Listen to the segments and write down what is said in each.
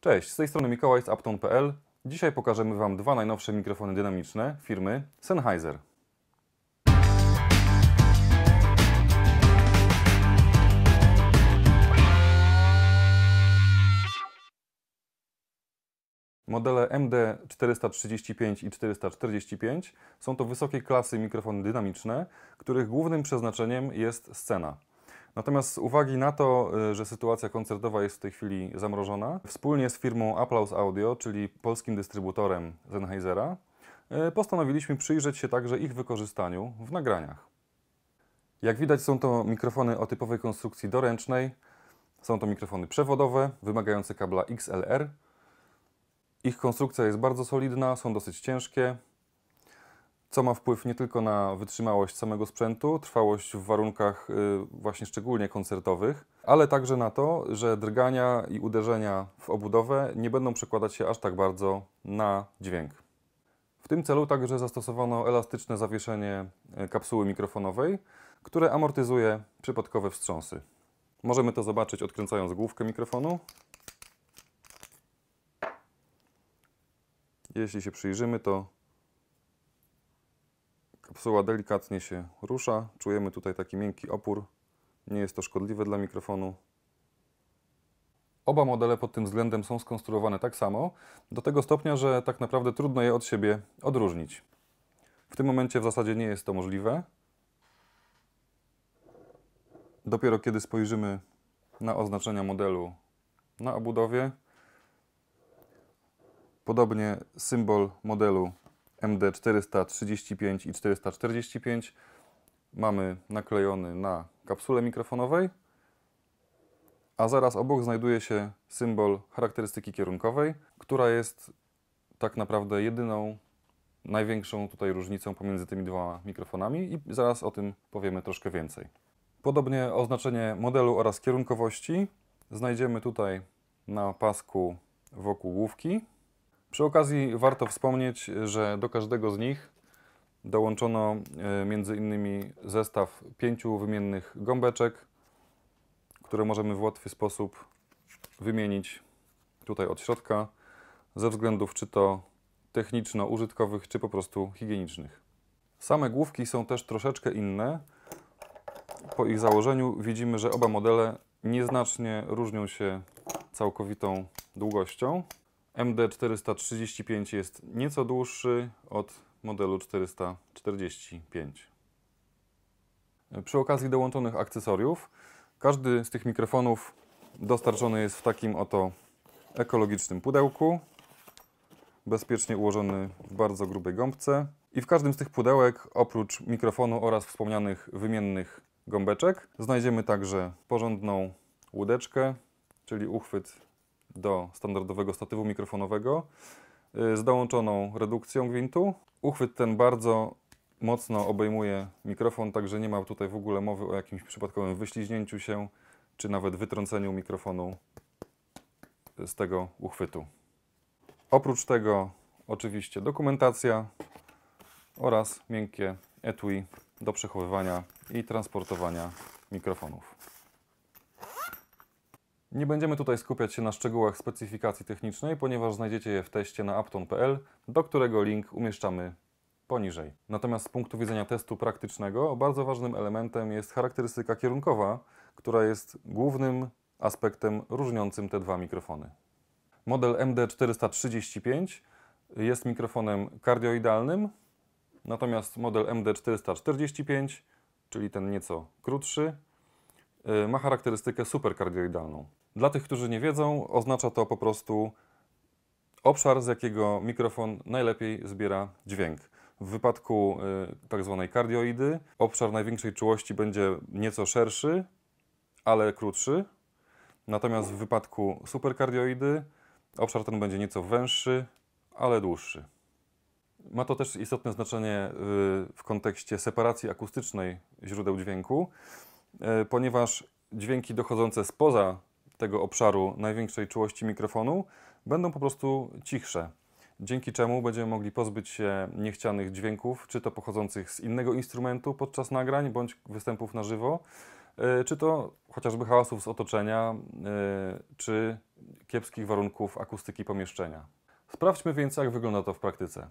Cześć, z tej strony Mikołaj z Apton.pl. Dzisiaj pokażemy Wam dwa najnowsze mikrofony dynamiczne firmy Sennheiser. Modele MD435 i 445 są to wysokiej klasy mikrofony dynamiczne, których głównym przeznaczeniem jest scena. Natomiast z uwagi na to, y, że sytuacja koncertowa jest w tej chwili zamrożona, wspólnie z firmą Applause Audio, czyli polskim dystrybutorem Sennheisera, y, postanowiliśmy przyjrzeć się także ich wykorzystaniu w nagraniach. Jak widać są to mikrofony o typowej konstrukcji doręcznej, są to mikrofony przewodowe, wymagające kabla XLR. Ich konstrukcja jest bardzo solidna, są dosyć ciężkie, co ma wpływ nie tylko na wytrzymałość samego sprzętu, trwałość w warunkach y, właśnie szczególnie koncertowych, ale także na to, że drgania i uderzenia w obudowę nie będą przekładać się aż tak bardzo na dźwięk. W tym celu także zastosowano elastyczne zawieszenie y, kapsuły mikrofonowej, które amortyzuje przypadkowe wstrząsy. Możemy to zobaczyć odkręcając główkę mikrofonu. Jeśli się przyjrzymy, to Kapsuła delikatnie się rusza. Czujemy tutaj taki miękki opór. Nie jest to szkodliwe dla mikrofonu. Oba modele pod tym względem są skonstruowane tak samo, do tego stopnia, że tak naprawdę trudno je od siebie odróżnić. W tym momencie w zasadzie nie jest to możliwe. Dopiero kiedy spojrzymy na oznaczenia modelu na obudowie, podobnie symbol modelu MD 435 i 445 mamy naklejony na kapsule mikrofonowej, a zaraz obok znajduje się symbol charakterystyki kierunkowej, która jest tak naprawdę jedyną, największą tutaj różnicą pomiędzy tymi dwoma mikrofonami i zaraz o tym powiemy troszkę więcej. Podobnie oznaczenie modelu oraz kierunkowości znajdziemy tutaj na pasku wokół główki, przy okazji warto wspomnieć, że do każdego z nich dołączono e, między innymi zestaw pięciu wymiennych gąbeczek, które możemy w łatwy sposób wymienić tutaj od środka ze względów czy to techniczno-użytkowych, czy po prostu higienicznych. Same główki są też troszeczkę inne. Po ich założeniu widzimy, że oba modele nieznacznie różnią się całkowitą długością. MD435 jest nieco dłuższy od modelu 445. Przy okazji dołączonych akcesoriów, każdy z tych mikrofonów dostarczony jest w takim oto ekologicznym pudełku, bezpiecznie ułożony w bardzo grubej gąbce. I w każdym z tych pudełek, oprócz mikrofonu oraz wspomnianych wymiennych gąbeczek, znajdziemy także porządną łódeczkę, czyli uchwyt do standardowego statywu mikrofonowego y, z dołączoną redukcją gwintu. Uchwyt ten bardzo mocno obejmuje mikrofon, także nie ma tutaj w ogóle mowy o jakimś przypadkowym wyśliźnięciu się, czy nawet wytrąceniu mikrofonu z tego uchwytu. Oprócz tego oczywiście dokumentacja oraz miękkie etui do przechowywania i transportowania mikrofonów. Nie będziemy tutaj skupiać się na szczegółach specyfikacji technicznej, ponieważ znajdziecie je w teście na apton.pl, do którego link umieszczamy poniżej. Natomiast z punktu widzenia testu praktycznego bardzo ważnym elementem jest charakterystyka kierunkowa, która jest głównym aspektem różniącym te dwa mikrofony. Model MD435 jest mikrofonem kardioidalnym, natomiast model MD445, czyli ten nieco krótszy, Y, ma charakterystykę superkardioidalną. Dla tych, którzy nie wiedzą, oznacza to po prostu obszar, z jakiego mikrofon najlepiej zbiera dźwięk. W wypadku y, tzw. Tak kardioidy obszar największej czułości będzie nieco szerszy, ale krótszy. Natomiast w wypadku superkardioidy obszar ten będzie nieco węższy, ale dłuższy. Ma to też istotne znaczenie y, w kontekście separacji akustycznej źródeł dźwięku, E, ponieważ dźwięki dochodzące spoza tego obszaru największej czułości mikrofonu będą po prostu cichsze. Dzięki czemu będziemy mogli pozbyć się niechcianych dźwięków, czy to pochodzących z innego instrumentu podczas nagrań bądź występów na żywo, e, czy to chociażby hałasów z otoczenia, e, czy kiepskich warunków akustyki pomieszczenia. Sprawdźmy więc, jak wygląda to w praktyce.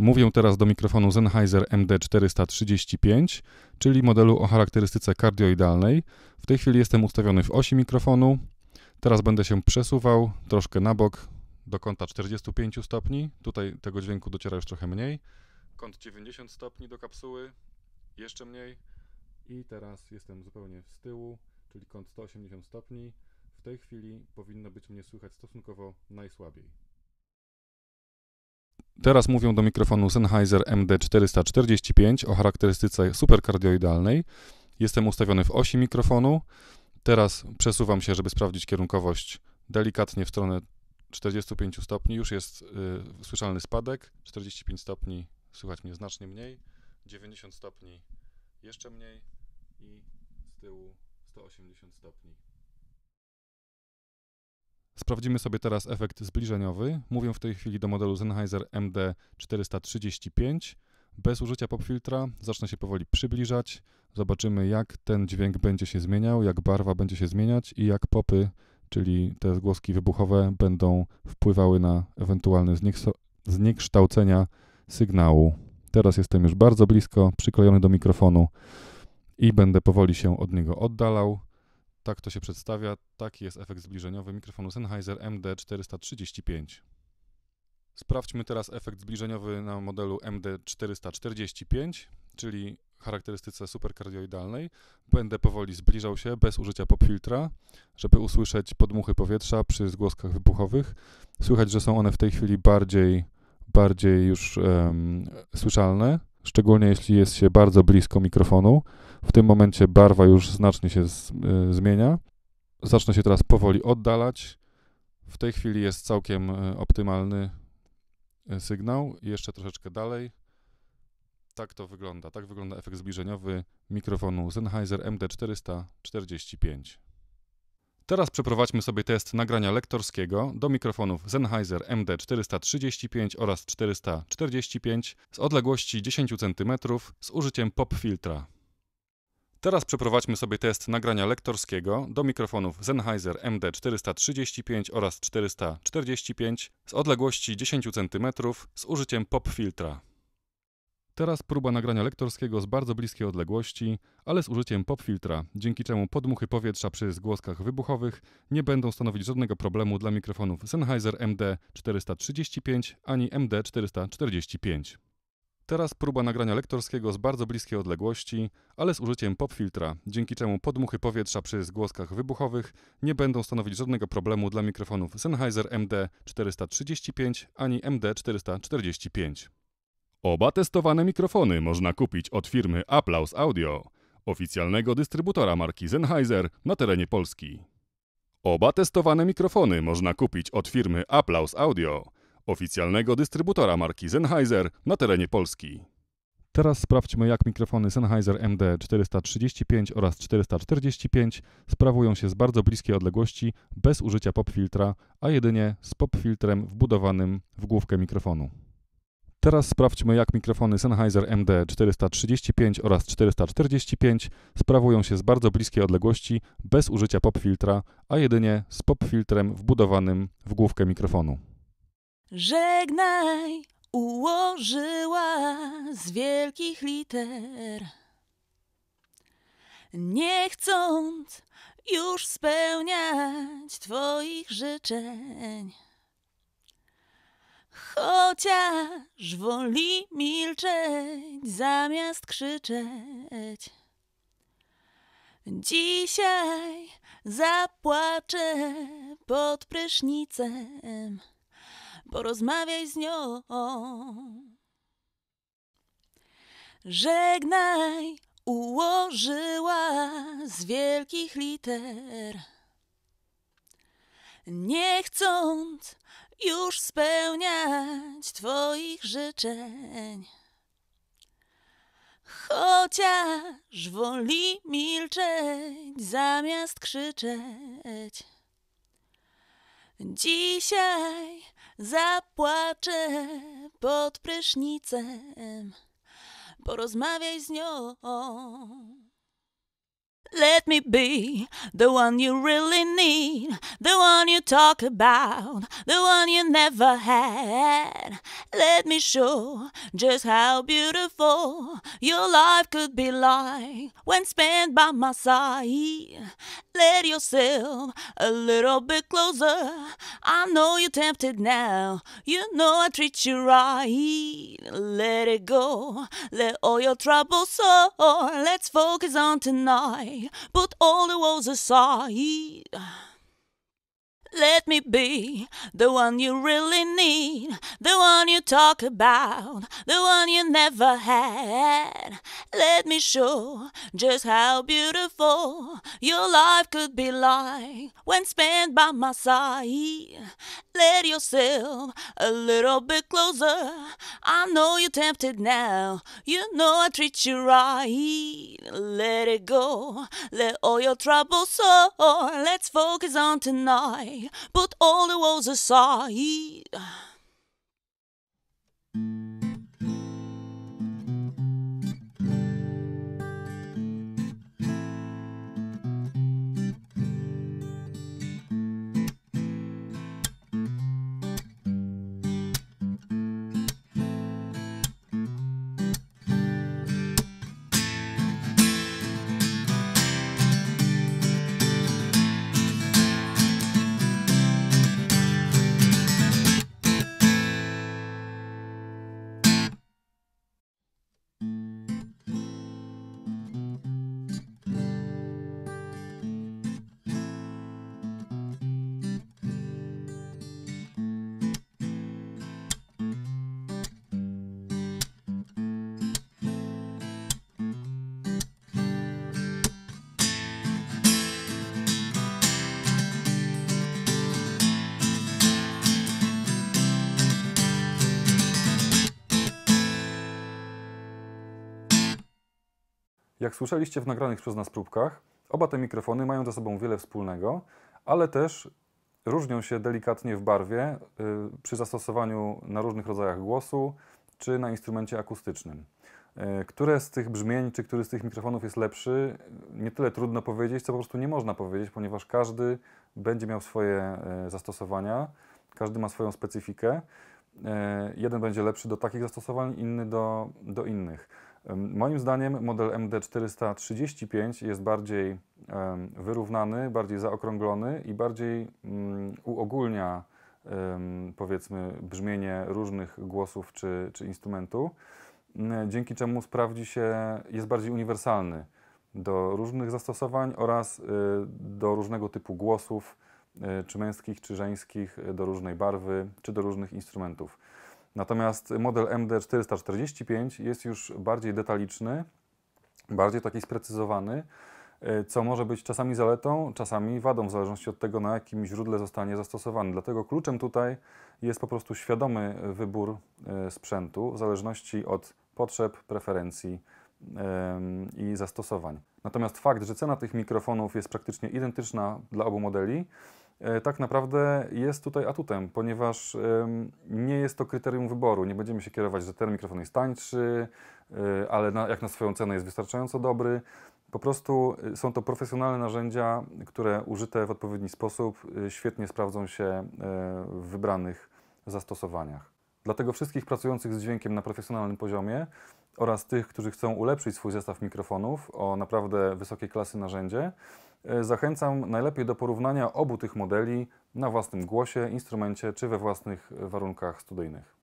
Mówię teraz do mikrofonu Sennheiser MD435, czyli modelu o charakterystyce kardioidalnej. W tej chwili jestem ustawiony w osi mikrofonu. Teraz będę się przesuwał troszkę na bok do kąta 45 stopni. Tutaj tego dźwięku dociera już trochę mniej. Kąt 90 stopni do kapsuły, jeszcze mniej. I teraz jestem zupełnie z tyłu, czyli kąt 180 stopni. W tej chwili powinno być mnie słychać stosunkowo najsłabiej. Teraz mówią do mikrofonu Sennheiser MD445 o charakterystyce superkardioidalnej. Jestem ustawiony w osi mikrofonu. Teraz przesuwam się, żeby sprawdzić kierunkowość delikatnie w stronę 45 stopni. Już jest y, słyszalny spadek. 45 stopni słychać mnie znacznie mniej. 90 stopni jeszcze mniej i z tyłu 180 stopni. Sprawdzimy sobie teraz efekt zbliżeniowy. Mówię w tej chwili do modelu Sennheiser MD435. Bez użycia popfiltra zacznę się powoli przybliżać. Zobaczymy, jak ten dźwięk będzie się zmieniał, jak barwa będzie się zmieniać i jak popy, czyli te zgłoski wybuchowe, będą wpływały na ewentualne zniekształcenia sygnału. Teraz jestem już bardzo blisko, przyklejony do mikrofonu i będę powoli się od niego oddalał. Tak to się przedstawia, taki jest efekt zbliżeniowy mikrofonu Sennheiser MD435. Sprawdźmy teraz efekt zbliżeniowy na modelu MD445, czyli charakterystyce superkardioidalnej. Będę powoli zbliżał się bez użycia popfiltra, żeby usłyszeć podmuchy powietrza przy zgłoskach wybuchowych. Słychać, że są one w tej chwili bardziej, bardziej już um, słyszalne szczególnie jeśli jest się bardzo blisko mikrofonu. W tym momencie barwa już znacznie się z, y, zmienia. Zacznę się teraz powoli oddalać. W tej chwili jest całkiem y, optymalny y, sygnał. Jeszcze troszeczkę dalej. Tak to wygląda. Tak wygląda efekt zbliżeniowy mikrofonu Sennheiser MD445. Teraz przeprowadźmy sobie test nagrania lektorskiego do mikrofonów Sennheiser MD435 oraz 445 z odległości 10 cm z użyciem pop filtra. Teraz przeprowadźmy sobie test nagrania lektorskiego do mikrofonów Sennheiser MD435 oraz 445 z odległości 10 cm z użyciem pop filtra. Teraz próba nagrania lektorskiego z bardzo bliskiej odległości, ale z użyciem popfiltra, dzięki czemu podmuchy powietrza przy zgłoskach wybuchowych nie będą stanowić żadnego problemu dla mikrofonów Sennheiser MD435 ani MD445. Teraz próba nagrania lektorskiego z bardzo bliskiej odległości, ale z użyciem popfiltra, dzięki czemu podmuchy powietrza przy zgłoskach wybuchowych nie będą stanowić żadnego problemu dla mikrofonów Sennheiser MD435 ani MD445. Oba testowane mikrofony można kupić od firmy Aplaus Audio, oficjalnego dystrybutora marki Sennheiser na terenie Polski. Oba testowane mikrofony można kupić od firmy Aplaus Audio, oficjalnego dystrybutora marki Sennheiser na terenie Polski. Teraz sprawdźmy, jak mikrofony Sennheiser MD435 oraz 445 sprawują się z bardzo bliskiej odległości bez użycia popfiltra, a jedynie z popfiltrem wbudowanym w główkę mikrofonu. Teraz sprawdźmy, jak mikrofony Sennheiser MD435 oraz 445 sprawują się z bardzo bliskiej odległości bez użycia popfiltra, a jedynie z popfiltrem wbudowanym w główkę mikrofonu. Żegnaj, ułożyła z wielkich liter. Nie chcąc już spełniać Twoich życzeń. Chociaż woli milczeć zamiast krzyczeć. Dzisiaj zapłaczę pod prysznicem. Porozmawiaj z nią. Żegnaj, ułożyła z wielkich liter nie chcąc już spełniać Twoich życzeń. Chociaż woli milczeć zamiast krzyczeć. Dzisiaj zapłaczę pod prysznicem, porozmawiaj z nią. Let me be the one you really need, the one you talk about, the one you never had. Let me show just how beautiful your life could be like when spent by my side. Let yourself a little bit closer. I know you're tempted now. You know I treat you right. Let it go. Let all your troubles soar. Let's focus on tonight but put all the walls aside. Let me be the one you really need, the one you talk about, the one you never had. Let me show just how beautiful your life could be like when spent by my side. Let yourself a little bit closer. I know you're tempted now, you know I treat you right. Let it go, let all your troubles soar. Let's focus on tonight put all the walls aside. Jak słyszeliście w nagranych przez nas próbkach, oba te mikrofony mają ze sobą wiele wspólnego, ale też różnią się delikatnie w barwie y, przy zastosowaniu na różnych rodzajach głosu czy na instrumencie akustycznym. Y, które z tych brzmień, czy który z tych mikrofonów jest lepszy, nie tyle trudno powiedzieć, co po prostu nie można powiedzieć, ponieważ każdy będzie miał swoje y, zastosowania, każdy ma swoją specyfikę. Jeden będzie lepszy do takich zastosowań, inny do, do innych. Moim zdaniem model MD435 jest bardziej wyrównany, bardziej zaokrąglony i bardziej mm, uogólnia powiedzmy brzmienie różnych głosów czy, czy instrumentu, mm, dzięki czemu sprawdzi się, jest bardziej uniwersalny do różnych zastosowań oraz y, do różnego typu głosów, y, czy męskich, czy żeńskich, y, do różnej barwy, czy do różnych instrumentów. Natomiast model MD445 jest już bardziej detaliczny, bardziej taki sprecyzowany, e, co może być czasami zaletą, czasami wadą, w zależności od tego, na jakim źródle zostanie zastosowany. Dlatego kluczem tutaj jest po prostu świadomy wybór e, sprzętu w zależności od potrzeb, preferencji i zastosowań. Natomiast fakt, że cena tych mikrofonów jest praktycznie identyczna dla obu modeli, E, tak naprawdę jest tutaj atutem, ponieważ nie jest to kryterium wyboru. Nie będziemy się kierować, że ten mikrofon jest tańszy, e, ale na, jak na swoją cenę jest wystarczająco dobry. Po prostu e, są to profesjonalne narzędzia, które użyte w odpowiedni sposób świetnie sprawdzą się w wybranych zastosowaniach. Dlatego wszystkich pracujących z dźwiękiem na profesjonalnym poziomie oraz tych, którzy chcą ulepszyć swój zestaw mikrofonów o naprawdę wysokiej klasy narzędzie, E, zachęcam najlepiej do porównania obu tych modeli na własnym głosie, instrumencie czy we własnych e, warunkach studyjnych.